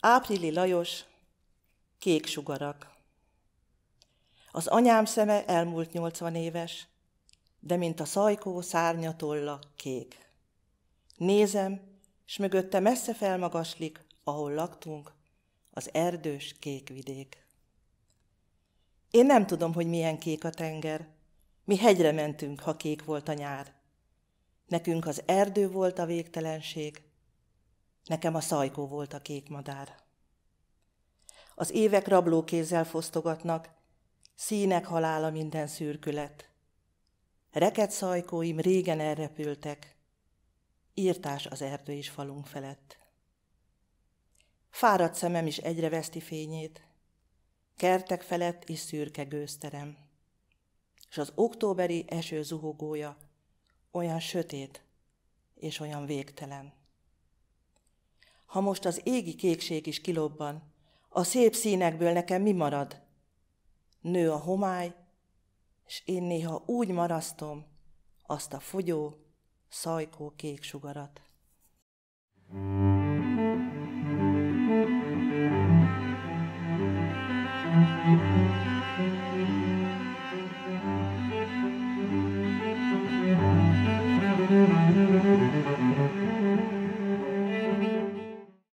Áprili Lajos, kék sugarak. Az anyám szeme elmúlt 80 éves, de mint a szajkó tolla kék. Nézem, s mögötte messze felmagaslik, ahol laktunk, az erdős kék vidék. Én nem tudom, hogy milyen kék a tenger. Mi hegyre mentünk, ha kék volt a nyár. Nekünk az erdő volt a végtelenség, Nekem a szajkó volt a kék madár. Az évek rablókézzel fosztogatnak, színek halála minden szürkület. Reket szajkóim régen elrepültek, írtás az erdő is falunk felett. Fáradt szemem is egyre veszti fényét, kertek felett is szürke gőzterem. És az októberi eső zuhogója olyan sötét és olyan végtelen ha most az égi kékség is kilobban, a szép színekből nekem mi marad? Nő a homály, és én néha úgy marasztom azt a fogyó, szajkó kék sugarat.